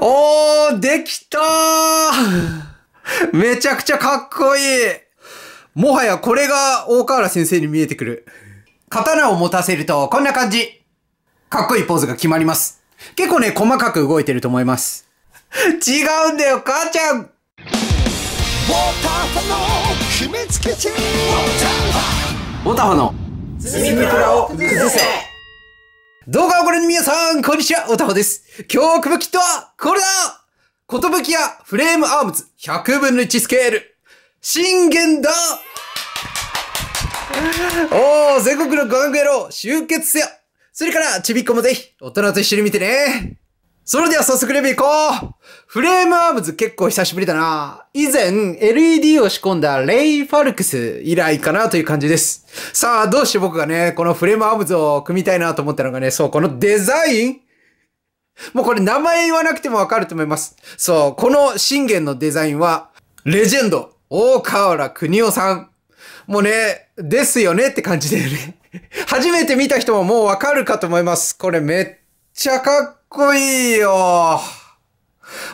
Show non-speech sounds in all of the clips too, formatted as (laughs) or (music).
おー、できたーめちゃくちゃかっこいいもはやこれが大河原先生に見えてくる。刀を持たせるとこんな感じ。かっこいいポーズが決まります。結構ね、細かく動いてると思います。違うんだよ、母ちゃんボタフの積みプラを崩せ動画をご覧の皆さん、こんにちは、おたほです。今日組むキットは、これだことぶきやフレームアームズ100分の1スケール、信玄だおー、全国のガング野郎、集結せよそれから、ちびっこもぜひ、大人と一緒に見てねそれでは早速レビュー行こうフレームアームズ結構久しぶりだな。以前 LED を仕込んだレイ・ファルクス以来かなという感じです。さあ、どうして僕がね、このフレームアームズを組みたいなと思ったのがね、そう、このデザインもうこれ名前言わなくてもわかると思います。そう、この信玄のデザインは、レジェンド、大河原邦夫さん。もうね、ですよねって感じだよね。初めて見た人ももうわかるかと思います。これめっちゃかっこいいよ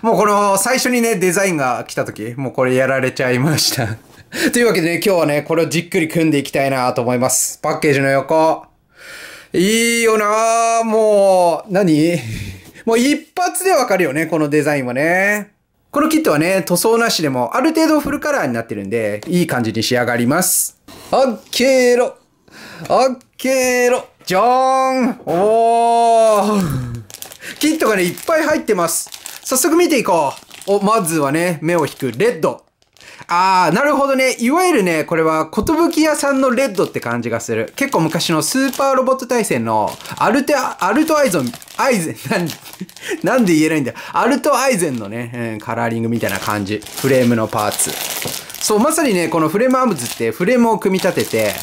もうこの最初にね、デザインが来た時、もうこれやられちゃいました (laughs) というわけでね、今日はね、これをじっくり組んでいきたいなと思います。パッケージの横。いいよなもう、何 (laughs) もう一発でわかるよね、このデザインはね。このキットはね、塗装なしでもある程度フルカラーになってるんで、いい感じに仕上がります。あっけーろあっけーろじゃーんおーキットがね、いっぱい入ってます。早速見ていこう。お、まずはね、目を引くレッド。あー、なるほどね。いわゆるね、これは、寿屋さんのレッドって感じがする。結構昔のスーパーロボット対戦の、アルテ、アルトアイゾン、アイゼン、なん、(laughs) なんで言えないんだよ。アルトアイゼンのね、うん、カラーリングみたいな感じ。フレームのパーツ。そう、まさにね、このフレームアームズってフレームを組み立てて、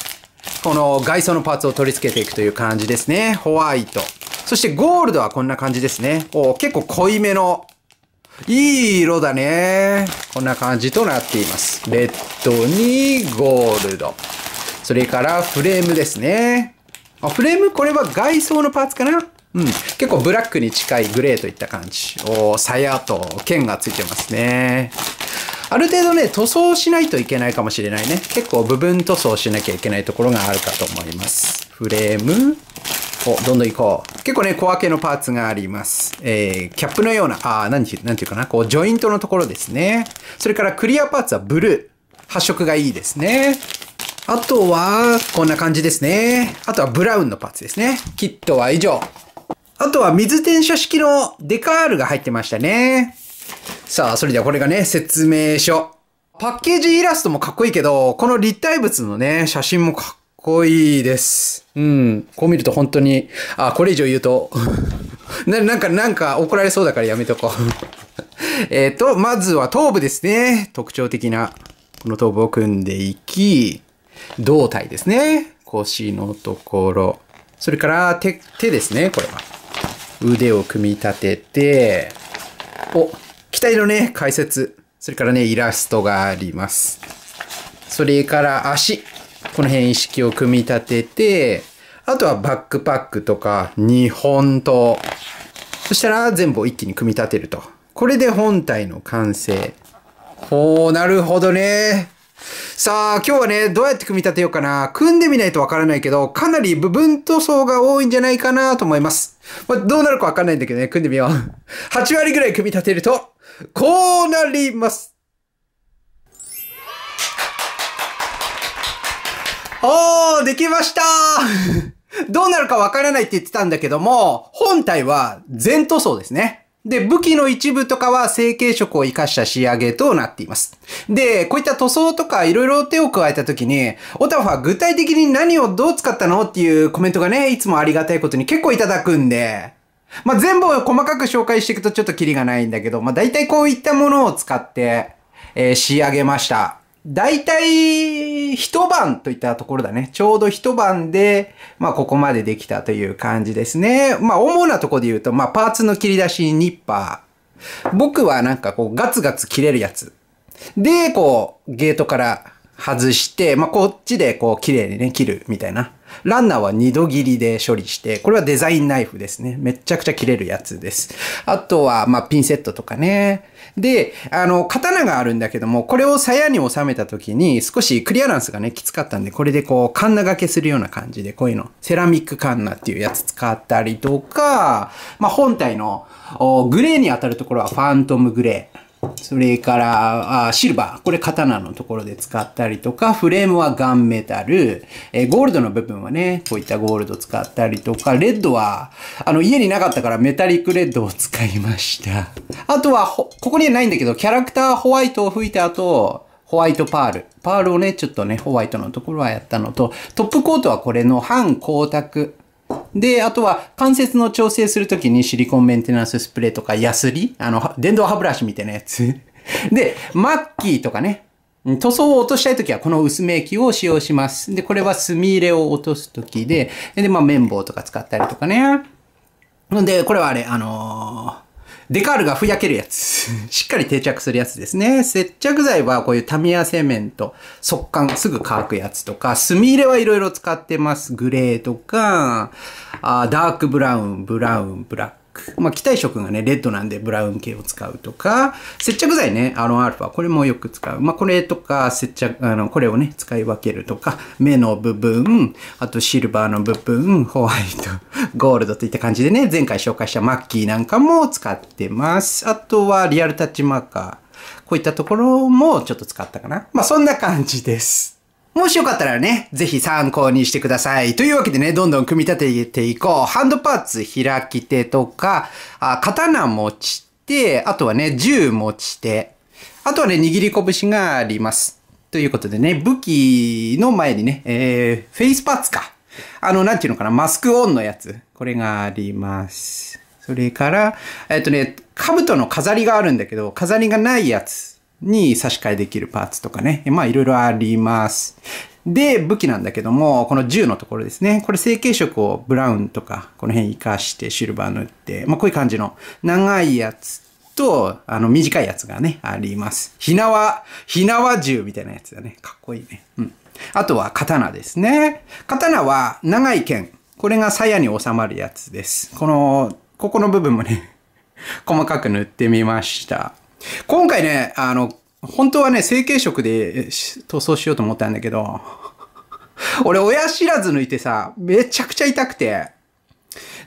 この外装のパーツを取り付けていくという感じですね。ホワイト。そしてゴールドはこんな感じですね。お結構濃いめの、いい色だね。こんな感じとなっています。レッドにゴールド。それからフレームですね。あ、フレームこれは外装のパーツかなうん。結構ブラックに近いグレーといった感じ。お鞘と剣がついてますね。ある程度ね、塗装しないといけないかもしれないね。結構部分塗装しなきゃいけないところがあるかと思います。フレーム、お、どんどん行こう。結構ね、小分けのパーツがあります。えー、キャップのような、あ何て、なんていうかな、こう、ジョイントのところですね。それからクリアパーツはブルー。発色がいいですね。あとは、こんな感じですね。あとはブラウンのパーツですね。キットは以上。あとは水転写式のデカールが入ってましたね。さあ、それではこれがね、説明書。パッケージイラストもかっこいいけど、この立体物のね、写真もかっこいいです。うん。こう見ると本当に、あ、これ以上言うと (laughs) な、なんか、なんか怒られそうだからやめとこう (laughs) えっと、まずは頭部ですね。特徴的な、この頭部を組んでいき、胴体ですね。腰のところ。それから手、手ですね、これは。腕を組み立てて、お、機体のね、解説。それからね、イラストがあります。それから足。この辺意識を組み立てて、あとはバックパックとか日本刀。そしたら全部を一気に組み立てると。これで本体の完成。ほう、なるほどね。さあ、今日はね、どうやって組み立てようかな。組んでみないとわからないけど、かなり部分塗装が多いんじゃないかなと思います。まあ、どうなるかわかんないんだけどね、組んでみよう。8 (laughs) 割ぐらい組み立てると、こうなります。おー、できました (laughs) どうなるかわからないって言ってたんだけども、本体は全塗装ですね。で、武器の一部とかは成形色を活かした仕上げとなっています。で、こういった塗装とかいろいろ手を加えた時に、オタフは具体的に何をどう使ったのっていうコメントがね、いつもありがたいことに結構いただくんで、まあ、全部を細かく紹介していくとちょっとキリがないんだけど、まあ、大体こういったものを使って、えー、仕上げました。大体一晩といったところだね。ちょうど一晩で、まあここまでできたという感じですね。まあ主なとこで言うと、まあパーツの切り出しニッパー。僕はなんかこうガツガツ切れるやつ。で、こうゲートから外して、まあこっちでこう綺麗にね、切るみたいな。ランナーは2度切りで処理して、これはデザインナイフですね。めちゃくちゃ切れるやつです。あとは、まあ、ピンセットとかね。で、あの、刀があるんだけども、これを鞘に収めた時に少しクリアランスがね、きつかったんで、これでこう、カンナ掛けするような感じで、こういうの、セラミックカンナっていうやつ使ったりとか、まあ、本体のグレーに当たるところはファントムグレー。それからあ、シルバー。これ刀のところで使ったりとか、フレームはガンメタル。えー、ゴールドの部分はね、こういったゴールド使ったりとか、レッドは、あの、家になかったからメタリックレッドを使いました。あとは、ここにはないんだけど、キャラクターホワイトを吹いた後、ホワイトパール。パールをね、ちょっとね、ホワイトのところはやったのと、トップコートはこれの半光沢。で、あとは関節の調整するときにシリコンメンテナンススプレーとかヤスリ、あの、電動歯ブラシみたいなやつ。(laughs) で、マッキーとかね、塗装を落としたいときはこの薄め液を使用します。で、これは墨入れを落とすときで、で、まあ綿棒とか使ったりとかね。で、これはあれ、あのーデカールがふやけるやつ。(laughs) しっかり定着するやつですね。接着剤はこういうタミヤセメント、速乾、すぐ乾くやつとか、墨入れはいろいろ使ってます。グレーとか、あダークブラウン、ブラウン、ブラック。ク。まあ、期待色がね、レッドなんでブラウン系を使うとか、接着剤ね、アロンアルファ、これもよく使う。まあ、これとか、接着、あの、これをね、使い分けるとか、目の部分、あとシルバーの部分、ホワイト、ゴールドといった感じでね、前回紹介したマッキーなんかも使ってます。あとは、リアルタッチマーカー。こういったところもちょっと使ったかな。まあ、そんな感じです。もしよかったらね、ぜひ参考にしてください。というわけでね、どんどん組み立てていこう。ハンドパーツ開き手とか、あ刀持ち手、あとはね、銃持ち手。あとはね、握り拳があります。ということでね、武器の前にね、えー、フェイスパーツか。あの、なんていうのかな、マスクオンのやつ。これがあります。それから、えっとね、兜の飾りがあるんだけど、飾りがないやつ。に差し替えできるパーツとかね。まあいろいろあります。で、武器なんだけども、この銃のところですね。これ成形色をブラウンとか、この辺活かしてシルバー塗って、まあこういう感じの長いやつと、あの短いやつがね、あります。ひなわ、ひなわ銃みたいなやつだね。かっこいいね。うん。あとは刀ですね。刀は長い剣。これが鞘に収まるやつです。この、ここの部分もね細かく塗ってみました。今回ね、あの、本当はね、成型色で塗装しようと思ったんだけど、(laughs) 俺親知らず抜いてさ、めちゃくちゃ痛くて、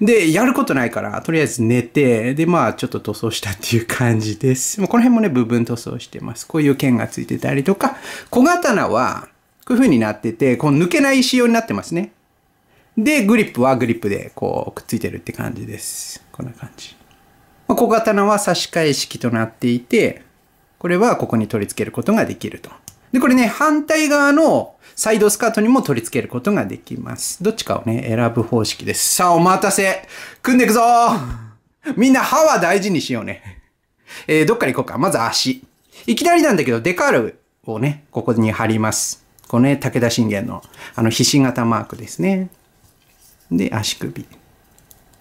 で、やることないから、とりあえず寝て、で、まあ、ちょっと塗装したっていう感じです。もうこの辺もね、部分塗装してます。こういう剣がついてたりとか、小刀は、こういう風になってて、こう抜けない仕様になってますね。で、グリップはグリップで、こう、くっついてるって感じです。こんな感じ。まあ、小刀は差し替え式となっていて、これはここに取り付けることができると。で、これね、反対側のサイドスカートにも取り付けることができます。どっちかをね、選ぶ方式です。さあ、お待たせ組んでいくぞみんな歯は大事にしようね。えー、どっから行こうか。まず足。いきなりなんだけど、デカールをね、ここに貼ります。このね、武田信玄の、あの、ひし形マークですね。で、足首。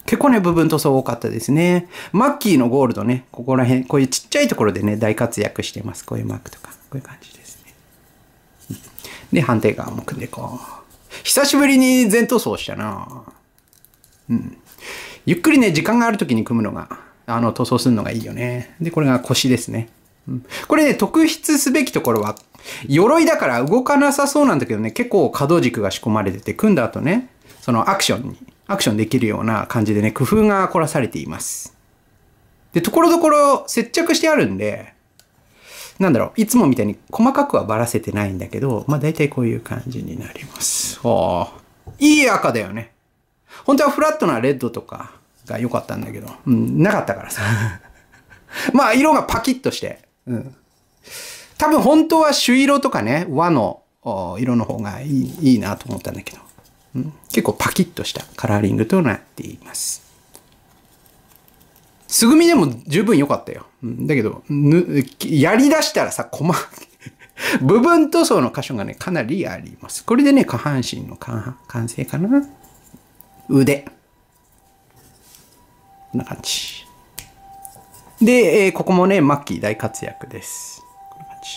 結構ね、部分塗装多かったですね。マッキーのゴールドね、ここら辺、こういうちっちゃいところでね、大活躍してます。こういうマークとか、こういう感じですね。で、判定側も組んでいこう。久しぶりに全塗装したなうん。ゆっくりね、時間がある時に組むのが、あの、塗装するのがいいよね。で、これが腰ですね。うん、これね、特筆すべきところは、鎧だから動かなさそうなんだけどね、結構可動軸が仕込まれてて、組んだ後ね、そのアクションにアクションできるような感じでね、工夫が凝らされています。で、ところどころ接着してあるんで、なんだろう、いつもみたいに細かくはばらせてないんだけど、まあ大体こういう感じになります。ああ。いい赤だよね。本当はフラットなレッドとかが良かったんだけど、うん、なかったからさ。(laughs) まあ色がパキッとして、うん。多分本当は朱色とかね、和の色の方がいいいいなと思ったんだけど。結構パキッとしたカラーリングとなっています。素組みでも十分良かったよ。うん、だけど、やり出したらさ、細かい。(laughs) 部分塗装の箇所がね、かなりあります。これでね、下半身の完成かな。腕。こんな感じ。で、えー、ここもね、マッキー大活躍です。こんな感じ。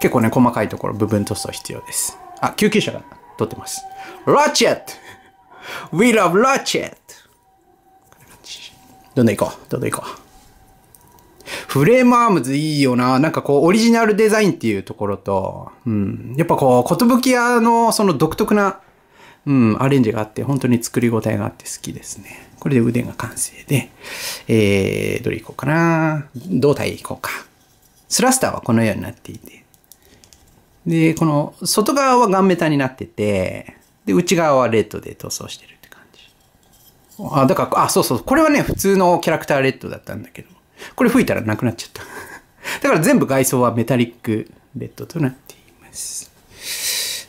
結構ね、細かいところ、部分塗装必要です。あ、救急車が。撮ってます。Ratchet!We love Ratchet! どんどん行こう。どんどん行こう。フレームアームズいいよな。なんかこう、オリジナルデザインっていうところと、うん。やっぱこう、寿屋のその独特な、うん、アレンジがあって、本当に作り応えがあって好きですね。これで腕が完成で、えー、どれ行こうかな。胴体行こうか。スラスターはこのようになっていて、で、この外側はガンメタになってて、で、内側はレッドで塗装してるって感じ。あ、だから、あ、そうそう、これはね、普通のキャラクターレッドだったんだけど、これ吹いたらなくなっちゃった。(laughs) だから全部外装はメタリックレッドとなっています。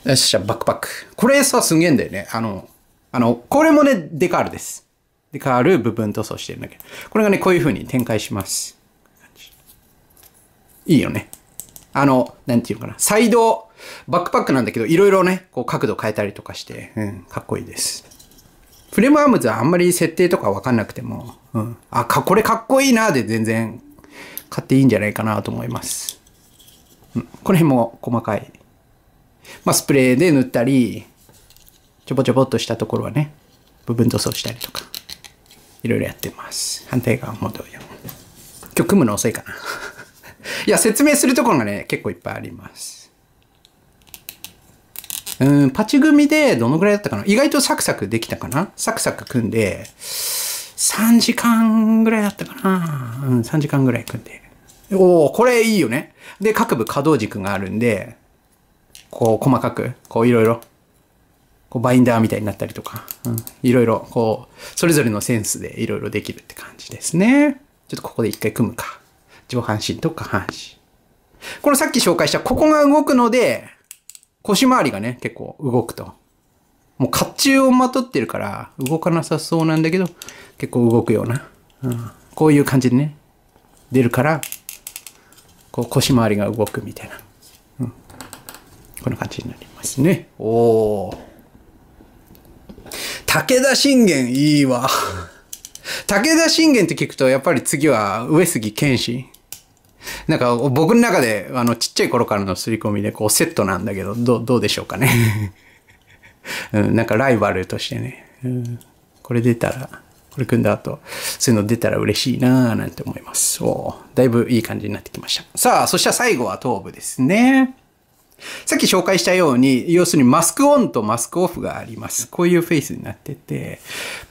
よっしゃ、バックパック。これさ、すげえんだよね。あの、あの、これもね、デカールです。デカール部分塗装してるんだけど、これがね、こういう風に展開します。いいよね。あの、なんていうのかな、サイドバックパックなんだけど、いろいろね、こう角度変えたりとかして、うん、かっこいいです。フレームアームズはあんまり設定とかわかんなくても、うん、あ、か、これかっこいいなで全然買っていいんじゃないかなと思います。うん、この辺も細かい。まあ、スプレーで塗ったり、ちょぼちょぼっとしたところはね、部分塗装したりとか、いろいろやってます。反対側も同様。今日組むの遅いかな。いや、説明するところがね、結構いっぱいあります。うん、パチ組でどのぐらいだったかな意外とサクサクできたかなサクサク組んで、3時間ぐらいだったかなうん、3時間ぐらい組んで。おおこれいいよね。で、各部可動軸があるんで、こう細かく、こういろいろ、こうバインダーみたいになったりとか、うん、いろいろ、こう、それぞれのセンスでいろいろできるって感じですね。ちょっとここで一回組むか。上半身と下半身。このさっき紹介したここが動くので、腰回りがね、結構動くと。もう甲冑をまとってるから、動かなさそうなんだけど、結構動くような。うん、こういう感じでね、出るから、こう腰回りが動くみたいな。うん、こんな感じになりますね。おお。武田信玄、いいわ。武田信玄って聞くと、やっぱり次は上杉謙信。なんか僕の中で、あの、ちっちゃい頃からの刷り込みで、こう、セットなんだけど、どどうでしょうかね、(laughs) うん。なんかライバルとしてね、うん、これ出たら、これ組んだ後、そういうの出たら嬉しいなぁなんて思います。おだいぶいい感じになってきました。さあ、そしたら最後は頭部ですね。さっき紹介したように、要するにマスクオンとマスクオフがあります。こういうフェイスになってて、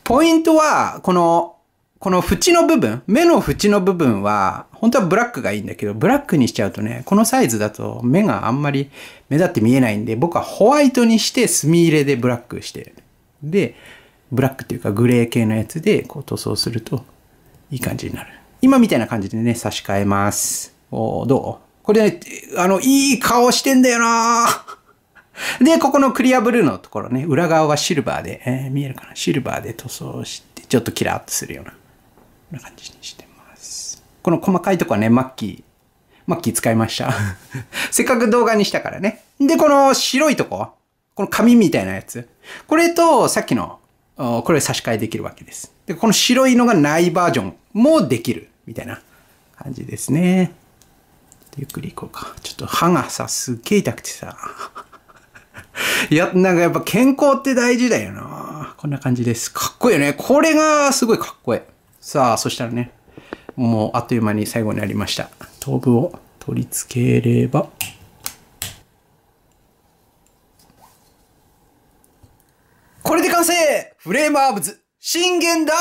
ポイントは、このこの縁の部分、目の縁の部分は、本当はブラックがいいんだけど、ブラックにしちゃうとね、このサイズだと目があんまり目立って見えないんで、僕はホワイトにして墨入れでブラックして、で、ブラックっていうかグレー系のやつでこう塗装するといい感じになる。今みたいな感じでね、差し替えます。おどうこれね、あの、いい顔してんだよな (laughs) で、ここのクリアブルーのところね、裏側はシルバーで、えー、見えるかなシルバーで塗装して、ちょっとキラッとするような。こんな感じにしてます。この細かいとこはね、マッキー。マッキー使いました。(laughs) せっかく動画にしたからね。で、この白いとこ。この紙みたいなやつ。これと、さっきの、これ差し替えできるわけです。で、この白いのがないバージョンもできる。みたいな感じですね。ゆっくり行こうか。ちょっと歯がさ、すっげえ痛くてさ。(laughs) いや、なんかやっぱ健康って大事だよな。こんな感じです。かっこいいよね。これがすごいかっこいい。さあ、そしたらね、もうあっという間に最後になりました。頭部を取り付ければ、これで完成フレームアーブズ信玄だ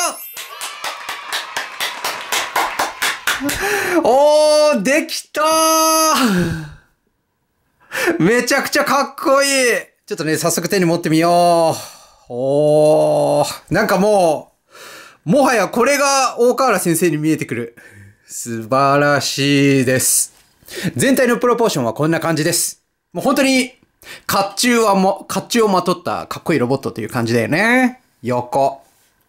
おー、できたーめちゃくちゃかっこいいちょっとね、早速手に持ってみよう。おー、なんかもう、もはやこれが大河原先生に見えてくる。素晴らしいです。全体のプロポーションはこんな感じです。もう本当に、甲冑はも、甲冑をまとったかっこいいロボットという感じだよね。横。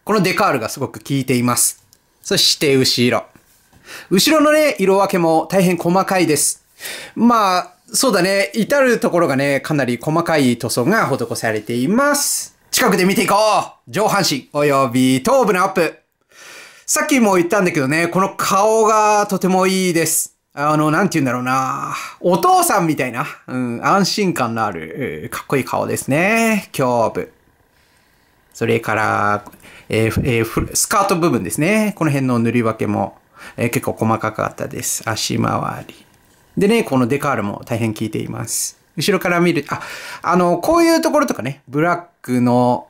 このデカールがすごく効いています。そして後ろ。後ろのね、色分けも大変細かいです。まあ、そうだね。至るところがね、かなり細かい塗装が施されています。近くで見ていこう上半身及び頭部のアップさっきも言ったんだけどね、この顔がとてもいいです。あの、なんて言うんだろうな。お父さんみたいな、うん、安心感のある、かっこいい顔ですね。胸部。それから、えーえー、スカート部分ですね。この辺の塗り分けも、えー、結構細かかったです。足回り。でね、このデカールも大変効いています。後ろから見る、あ、あの、こういうところとかね、ブラックの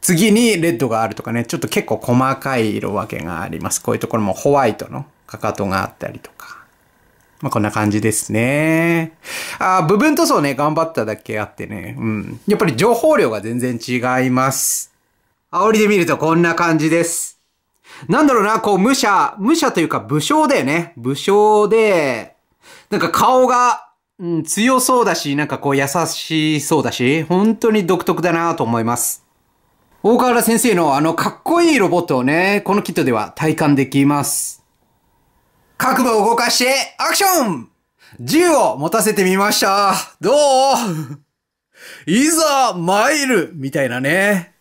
次にレッドがあるとかね、ちょっと結構細かい色分けがあります。こういうところもホワイトのかかとがあったりとか。まあ、こんな感じですね。あ部分塗装ね、頑張っただけあってね、うん。やっぱり情報量が全然違います。煽りで見るとこんな感じです。なんだろうな、こう、武者、武者というか武将だよね。武将で、なんか顔がうん、強そうだし、なんかこう優しそうだし、本当に独特だなと思います。大河原先生のあのかっこいいロボットをね、このキットでは体感できます。各部を動かしてアクション銃を持たせてみました。どういざ参るみたいなね。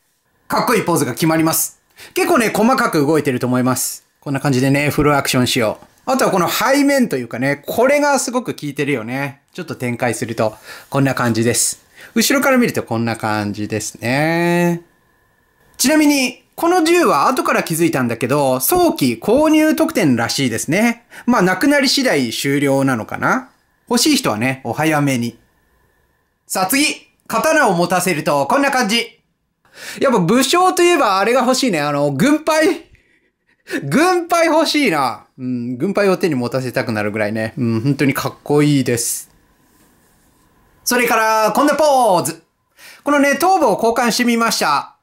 かっこいいポーズが決まります。結構ね、細かく動いてると思います。こんな感じでね、フルアクションしよう。あとはこの背面というかね、これがすごく効いてるよね。ちょっと展開すると、こんな感じです。後ろから見るとこんな感じですね。ちなみに、この銃は後から気づいたんだけど、早期購入特典らしいですね。まあ、なくなり次第終了なのかな欲しい人はね、お早めに。さあ次刀を持たせると、こんな感じやっぱ武将といえばあれが欲しいね。あの、軍配軍配欲しいな。うん、軍配を手に持たせたくなるぐらいね。うん、本当にかっこいいです。それから、こんなポーズ。このね、頭部を交換してみました。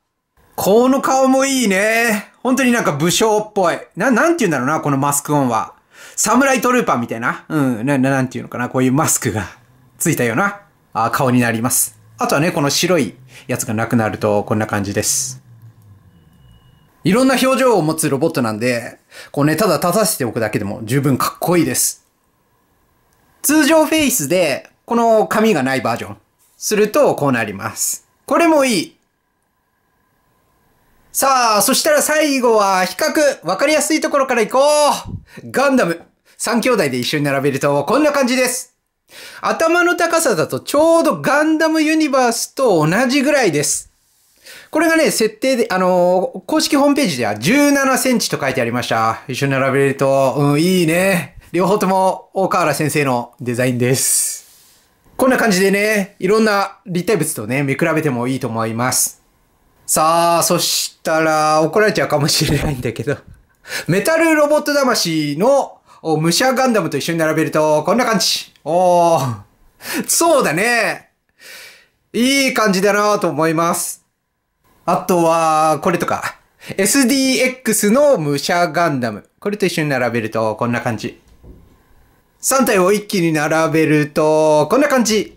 この顔もいいね。本当になんか武将っぽい。な、なんて言うんだろうな、このマスクオンは。サムライトルーパーみたいな。うん、な、なんて言うのかな。こういうマスクがついたような、あ顔になります。あとはね、この白いやつがなくなると、こんな感じです。いろんな表情を持つロボットなんで、こうね、ただ立たせておくだけでも十分かっこいいです。通常フェイスで、この紙がないバージョン。すると、こうなります。これもいい。さあ、そしたら最後は比較。わかりやすいところからいこう。ガンダム。3兄弟で一緒に並べると、こんな感じです。頭の高さだとちょうどガンダムユニバースと同じぐらいです。これがね、設定で、あのー、公式ホームページでは17センチと書いてありました。一緒に並べると、うん、いいね。両方とも大河原先生のデザインです。こんな感じでね、いろんな立体物とね、見比べてもいいと思います。さあ、そしたら怒られちゃうかもしれないんだけど、メタルロボット魂の武者ガンダムと一緒に並べると、こんな感じ。おー。そうだね。いい感じだなと思います。あとは、これとか。SDX の武者ガンダム。これと一緒に並べると、こんな感じ。3体を一気に並べると、こんな感じ。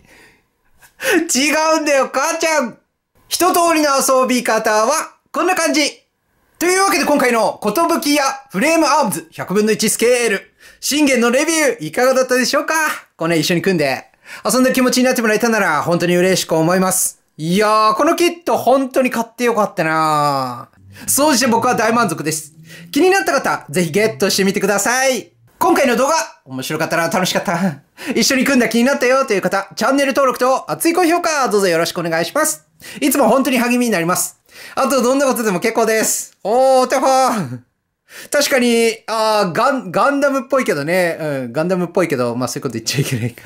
違うんだよ、母ちゃん一通りの遊び方は、こんな感じというわけで今回の、ことぶきやフレームアームズ100分の1スケール、信玄のレビュー、いかがだったでしょうかこれ、一緒に組んで、遊んだ気持ちになってもらえたなら、本当に嬉しく思います。いやー、このキット本当に買ってよかったなー。そうして僕は大満足です。気になった方、ぜひゲットしてみてください。今回の動画、面白かったら楽しかった。一緒に組んだ気になったよという方、チャンネル登録と熱い高評価、どうぞよろしくお願いします。いつも本当に励みになります。あと、どんなことでも結構です。おー、ては確かに、あー、ガン、ガンダムっぽいけどね。うん、ガンダムっぽいけど、まあそういうこと言っちゃいけないか。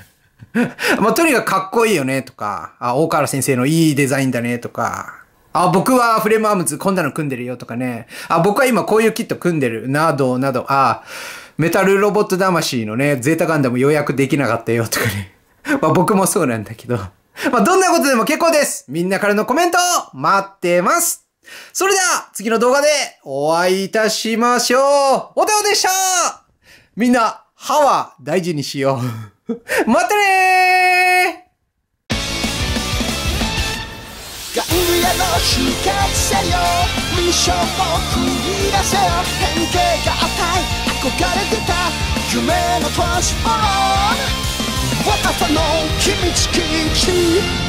(laughs) まあ、とにかくかっこいいよね、とか。あ、大河原先生のいいデザインだね、とか。あ、僕はフレームアームズこんなの組んでるよ、とかね。あ、僕は今こういうキット組んでる、など、など。あ、メタルロボット魂のね、ゼータガンダム予約できなかったよとかね。(laughs) まあ僕もそうなんだけど。まあどんなことでも結構ですみんなからのコメントを待ってますそれでは次の動画でお会いいたしましょうおたおでしたみんな、歯は大事にしよう。ま (laughs) たねーせよミッションを繰り出せよ変形憧れてた夢のトランスフォーム若さの君密基地